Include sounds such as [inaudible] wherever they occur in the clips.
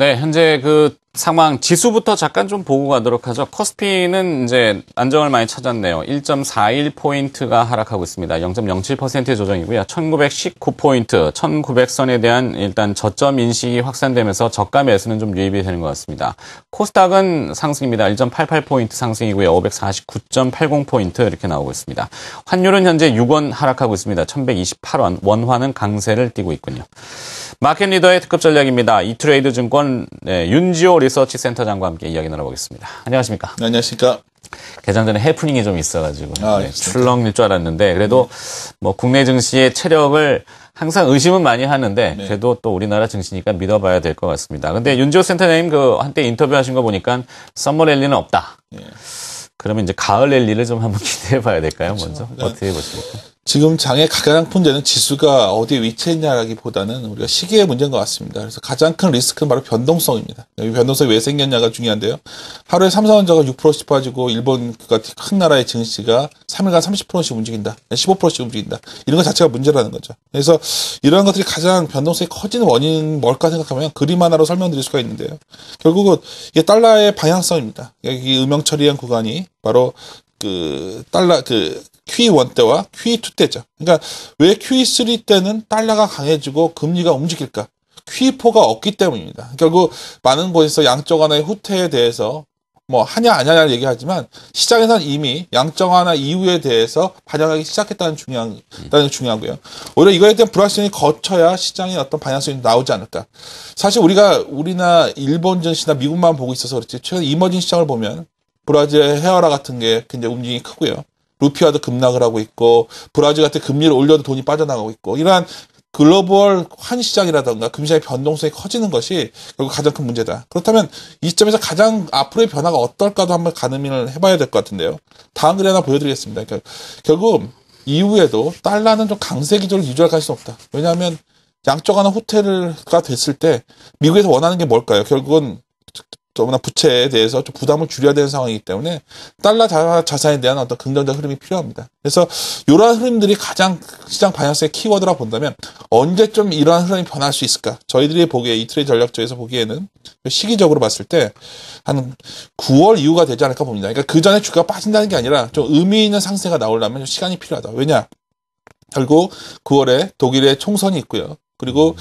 네, 현재 그 상황 지수부터 잠깐 좀 보고 가도록 하죠. 코스피는 이제 안정을 많이 찾았네요. 1.41포인트가 하락하고 있습니다. 0 0 7 조정이고요. 1919포인트, 1900선에 대한 일단 저점 인식이 확산되면서 저가 매수는 좀 유입이 되는 것 같습니다. 코스닥은 상승입니다. 1.88포인트 상승이고요. 549.80포인트 이렇게 나오고 있습니다. 환율은 현재 6원 하락하고 있습니다. 1128원, 원화는 강세를 띠고 있군요. 마켓 리더의 특급 전략입니다. 이트레이드 증권 네, 윤지호 리서치 센터장과 함께 이야기 나눠보겠습니다. 안녕하십니까? 네, 안녕하십니까? 개장 전에 해프닝이 좀 있어가지고 아, 네, 출렁일 줄 알았는데 그래도 네. 뭐 국내 증시의 체력을 항상 의심은 많이 하는데 네. 그래도 또 우리나라 증시니까 믿어봐야 될 것 같습니다. 근데 윤지호 센터장님 그 한때 인터뷰하신 거 보니까 썸머 랠리는 없다. 네. 그러면 이제 가을 랠리를 좀 한번 [laughs] 기대해 봐야 될까요? 그렇죠. 먼저 어떻게 보십니까? 지금 장의 가장 큰 문제는 지수가 어디에 위치했냐라기보다는 우리가 시기의 문제인 것 같습니다. 그래서 가장 큰 리스크는 바로 변동성입니다. 이 변동성이 왜 생겼냐가 중요한데요. 하루에 삼성전자가 6%씩 빠지고 일본 같은 큰 나라의 증시가 3일간 30%씩 움직인다. 15%씩 움직인다. 이런 것 자체가 문제라는 거죠. 그래서 이러한 것들이 가장 변동성이 커지는 원인 뭘까 생각하면 그림 하나로 설명드릴 수가 있는데요. 결국은 이게 달러의 방향성입니다. 여기 그러니까 음영 처리한 구간이 바로 그 달러 그 Q1 때와 Q2 때죠. 그러니까 왜 Q3 때는 달러가 강해지고 금리가 움직일까? Q4가 없기 때문입니다. 결국 많은 곳에서 양적 완화의 후퇴에 대해서 뭐 하냐 아냐냐를 얘기하지만 시장에서는 이미 양적 완화 이후에 대해서 반영하기 시작했다는 중요한 다는 중요하고요. 오히려 이거에 대한 불확실성이 거쳐야 시장의 어떤 방향성이 나오지 않을까. 사실 우리가 우리나 일본 증시나 미국만 보고 있어서 그렇지 최근 이머징 시장을 보면 브라질의 헤어라 같은 게 굉장히 움직임이 크고요. 루피아도 급락을 하고 있고 브라질 같은 금리를 올려도 돈이 빠져나가고 있고 이러한 글로벌 환 시장이라던가 금시장의 변동성이 커지는 것이 결국 가장 큰 문제다. 그렇다면 이 점에서 가장 앞으로의 변화가 어떨까도 한번 가늠을 해봐야 될 것 같은데요. 다음 글래 하나 보여드리겠습니다. 결국 이후에도 달러는 좀 강세 기조를 유지할 가능성이 없다. 왜냐하면 양쪽 하나 호텔가 됐을 때 미국에서 원하는 게 뭘까요? 결국은 더구나 부채에 대해서 좀 부담을 줄여야 되는 상황이기 때문에 달러 자산에 대한 어떤 긍정적 흐름이 필요합니다. 그래서 이러한 흐름들이 가장 시장 방향성의 키워드라 본다면 언제쯤 이러한 흐름이 변할 수 있을까? 저희들이 보기에 이틀의전략적에서 보기에는 시기적으로 봤을 때 한 9월 이후가 되지 않을까 봅니다. 그러니까 그 전에 주가 빠진다는 게 아니라 좀 의미 있는 상세가 나오려면 좀 시간이 필요하다. 왜냐? 결국 9월에 독일의 총선이 있고요. 그리고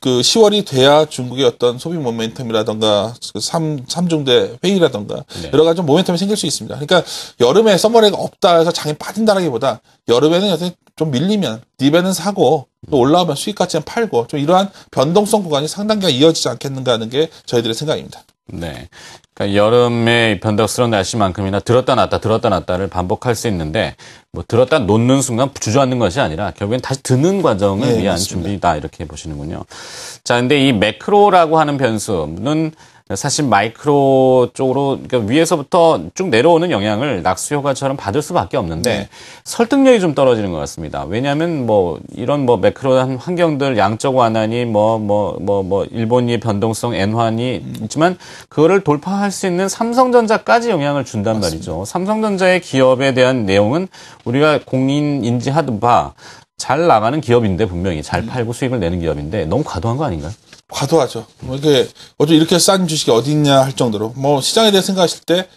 그 10월이 돼야 중국의 어떤 소비 모멘텀이라던가 그 삼 3중대 회의라던가 네. 여러 가지 모멘텀이 생길 수 있습니다. 그러니까 여름에 썸머레가 없다 해서 장이 빠진다라기보다 여름에는 여튼 좀 밀리면 디베는 사고 또 올라오면 수익 가치는 팔고 좀 이러한 변동성 구간이 상당히 이어지지 않겠는가 하는 게 저희들의 생각입니다. 네. 그러니까 여름에 변덕스러운 날씨만큼이나 들었다 놨다 들었다 놨다를 반복할 수 있는데 뭐 들었다 놓는 순간 주저앉는 것이 아니라 결국엔 다시 드는 과정을 네, 위한 맞습니다. 준비다 이렇게 보시는군요. 자, 근데 이 매크로라고 하는 변수는 사실 마이크로 쪽으로 그러니까 위에서부터 쭉 내려오는 영향을 낙수 효과처럼 받을 수밖에 없는데 네. 설득력이 좀 떨어지는 것 같습니다. 왜냐하면 뭐 이런 뭐 매크로한 환경들 양적 완화니 뭐 뭐 뭐 뭐 일본이 변동성 엔환이 있지만 그거를 돌파할 수 있는 삼성전자까지 영향을 준단 맞습니다. 말이죠. 삼성전자의 기업에 대한 내용은 우리가 공인 인지하던 바잘 나가는 기업인데 분명히 잘 팔고 수익을 내는 기업인데 너무 과도한 거 아닌가요? 과도하죠. 뭐 이게 어쩜 이렇게 싼 주식이 어디 있냐 할 정도로 뭐 시장에 대해 생각하실 때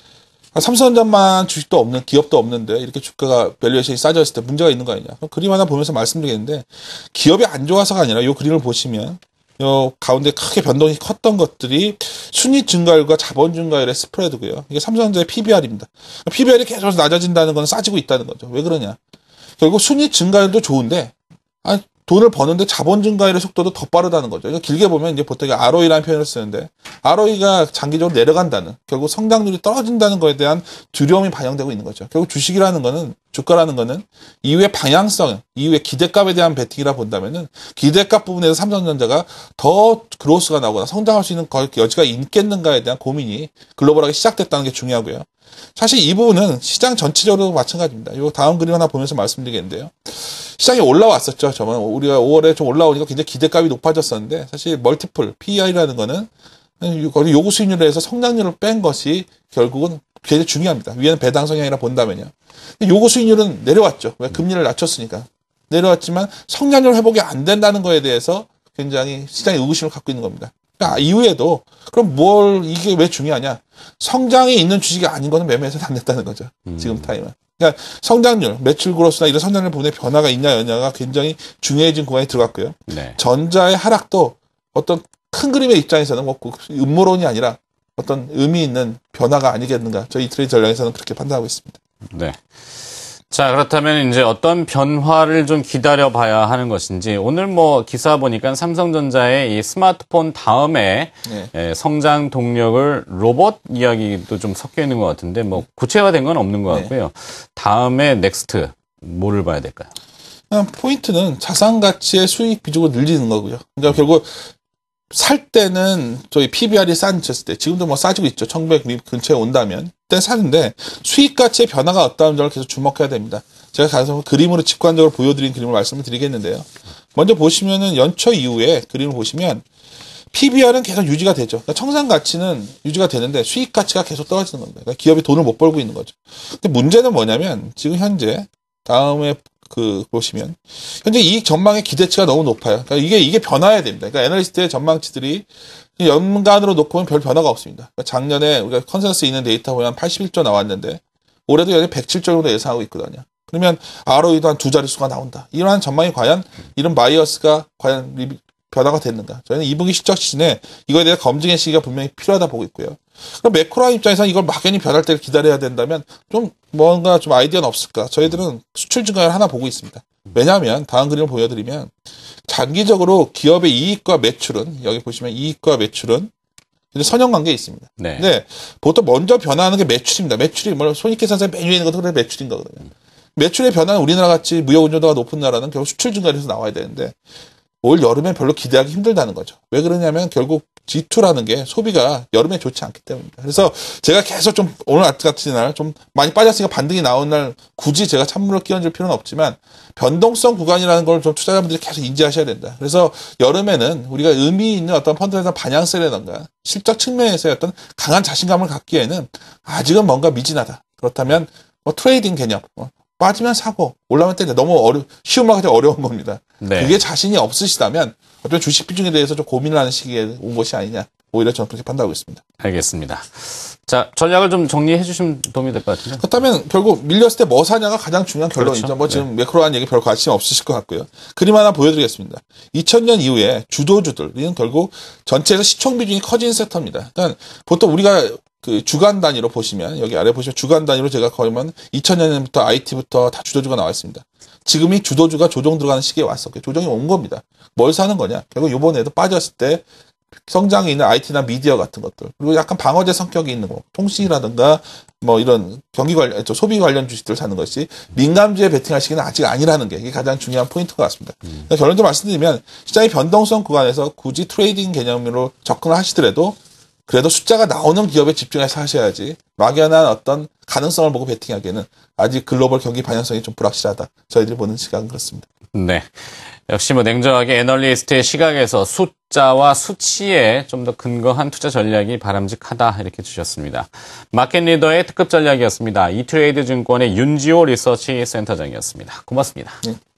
삼성전자만 주식도 없는 기업도 없는데 이렇게 주가가 밸류에이션이 싸졌을 때 문제가 있는 거 아니냐. 그림 하나 보면서 말씀드리겠는데 기업이 안 좋아서가 아니라 이 그림을 보시면 요 가운데 크게 변동이 컸던 것들이 순위 증가율과 자본 증가율의 스프레드고요. 이게 삼성전자의 PBR입니다. PBR이 계속 낮아진다는 건 싸지고 있다는 거죠. 왜 그러냐? 결국 순위 증가율도 좋은데 아 돈을 버는데 자본 증가율의 속도도 더 빠르다는 거죠. 그러니까 길게 보면 이제 보통 ROE라는 표현을 쓰는데 ROE가 장기적으로 내려간다는 결국 성장률이 떨어진다는 거에 대한 두려움이 반영되고 있는 거죠. 결국 주식이라는 거는 주가라는 거는 이후의 방향성, 이후의 기대값에 대한 베팅이라 본다면은 기대값 부분에서 삼성전자가 더 그로스가 나오거나 성장할 수 있는 여지가 있겠는가에 대한 고민이 글로벌하게 시작됐다는 게 중요하고요. 사실 이 부분은 시장 전체적으로 마찬가지입니다. 이 다음 그림 하나 보면서 말씀드리겠는데요. 시장이 올라왔었죠. 저는 우리가 5월에 좀 올라오니까 굉장히 기대값이 높아졌었는데 사실 멀티플 PER이라는 거는 요구 수익률에 서 성장률을 뺀 것이 결국은 굉장히 중요합니다. 위에는 배당 성향이라 본다면요. 요구 수익률은 내려왔죠. 왜 금리를 낮췄으니까 내려왔지만 성장률 회복이 안 된다는 거에 대해서 굉장히 시장이 의구심을 갖고 있는 겁니다. 그 이후에도 그럼 뭘 이게 왜 중요하냐? 성장이 있는 주식이 아닌 거는 매매해서안 된다는 거죠. 지금 음. 타임은. 그러니까 성장률, 매출 그로스나 이런 성장률 부분에 변화가 있냐 여냐가 굉장히 중요해진 구간이 들어갔고요. 네. 전자의 하락도 어떤 큰 그림의 입장에서는 뭐 음모론이 아니라 어떤 의미 있는 변화가 아니겠는가. 저희 트레이드 전략에서는 그렇게 판단하고 있습니다. 네. 자, 그렇다면 이제 어떤 변화를 좀 기다려 봐야 하는 것인지 오늘 뭐 기사 보니까 삼성전자의 이 스마트폰 다음에 네. 예, 성장 동력을 로봇 이야기도 좀 섞여 있는 것 같은데 뭐 구체화된 건 없는 것 네. 같고요. 네. 다음에 넥스트 뭐를 봐야 될까요? 포인트는 자산 가치의 수익 비중을 늘리는 거고요. 그러니까 결국 살 때는 저희 PBR이 싼쳤을때 지금도 뭐 싸지고 있죠. 1900 근처에 온다면 그때 사는데 수익 가치의 변화가 없다는 점을 계속 주목해야 됩니다. 제가 가서 그림으로 직관적으로 보여드린 그림을 말씀을 드리겠는데요. 먼저 보시면은 연초 이후에 그림을 보시면 PBR은 계속 유지가 되죠. 그러니까 청산 가치는 유지가 되는데 수익 가치가 계속 떨어지는 겁니다. 그러니까 기업이 돈을 못 벌고 있는 거죠. 근데 문제는 뭐냐면 지금 현재 다음에 그 보시면 현재 이익 전망의 기대치가 너무 높아요. 그러니까 이게 이게 변화해야 됩니다. 그러니까 애널리스트의 전망치들이 연간으로 놓고 보면 별 변화가 없습니다. 그러니까 작년에 우리가 컨센서스 있는 데이터 보면 81조 나왔는데 올해도 여기 107조 정도 예상하고 있거든요. 그러면 ROE도 한 두 자릿수가 나온다. 이러한 전망이 과연 이런 바이어스가 과연 변화가 됐는가. 저희는 2분기 실적 시즌에 이거에 대해 검증의 시기가 분명히 필요하다 보고 있고요. 그럼 매크로아 입장에서 이걸 막연히 변할 때를 기다려야 된다면 좀 뭔가 좀 아이디어는 없을까? 저희들은 수출 증가를 하나 보고 있습니다. 왜냐하면 다음 그림을 보여드리면 장기적으로 기업의 이익과 매출은 여기 보시면 이익과 매출은 선형 관계에 있습니다. 네. 근데 보통 먼저 변화하는 게 매출입니다. 매출이 뭐 손익계산서에 맨 위에 있는 것도 그래 매출인 거거든요. 음. 매출의 변화는 우리나라 같이 무역 운전도가 높은 나라는 결국 수출 증가해서 나와야 되는데 올여름에 별로 기대하기 힘들다는 거죠. 왜 그러냐면 결국 G2라는 게 소비가 여름에 좋지 않기 때문입니다. 그래서 제가 계속 좀 오늘 같은 날 좀 많이 빠졌으니까 반등이 나온 날 굳이 제가 찬물을 끼얹을 필요는 없지만 변동성 구간이라는 걸 좀 투자자분들이 계속 인지하셔야 된다. 그래서 여름에는 우리가 의미 있는 어떤 펀드에서 반향세라던가 실적 측면에서의 어떤 강한 자신감을 갖기에는 아직은 뭔가 미진하다. 그렇다면 뭐 트레이딩 개념, 뭐 빠지면 사고, 올라면 때 너무 어려, 쉬운 말 같아 어려운 겁니다. 네. 그게 자신이 없으시다면 어떤 주식 비중에 대해서 좀 고민을 하는 시기에 온 것이 아니냐. 오히려 저는 그렇게 판단하고 있습니다. 알겠습니다. 자, 전략을 좀 정리해 주시면 도움이 될 것 같은데. 그렇다면 결국 밀렸을 때 뭐 사냐가 가장 중요한 결론이죠. 그렇죠. 뭐 지금 네. 매크로한 얘기 별 관심 없으실 것 같고요. 그림 하나 보여드리겠습니다. 2000년 이후에 주도주들, 이는 결국 전체에서 시총 비중이 커진 섹터입니다. 그러 보통 우리가 그 주간 단위로 보시면 여기 아래 보시면 주간 단위로 제가 거의면 2000년부터 뭐 IT부터 다 주도주가 나와 있습니다. 지금이 주도주가 조정 들어가는 시기에 왔었고 조정이 온 겁니다. 뭘 사는 거냐? 결국 요번에도 빠졌을 때 성장이 있는 IT나 미디어 같은 것들 그리고 약간 방어제 성격이 있는 거 통신이라든가 뭐 이런 경기 관련 소비 관련 주식들 사는 것이 민감주에 베팅할 시기는 아직 아니라는 게 이게 가장 중요한 포인트 같습니다. 음. 그러니까 결론적으로 말씀드리면 시장의 변동성 구간에서 굳이 트레이딩 개념으로 접근을 하시더라도 그래도 숫자가 나오는 기업에 집중해서 하셔야지 막연한 어떤 가능성을 보고 베팅하기에는 아직 글로벌 경기 반영성이 좀 불확실하다. 저희들이 보는 시각은 그렇습니다. 네. 역시 뭐 냉정하게 애널리스트의 시각에서 숫자와 수치에 좀 더 근거한 투자 전략이 바람직하다 이렇게 주셨습니다. 마켓 리더의 특급 전략이었습니다. 이트레이드 증권의 윤지호 리서치 센터장이었습니다. 고맙습니다. 네.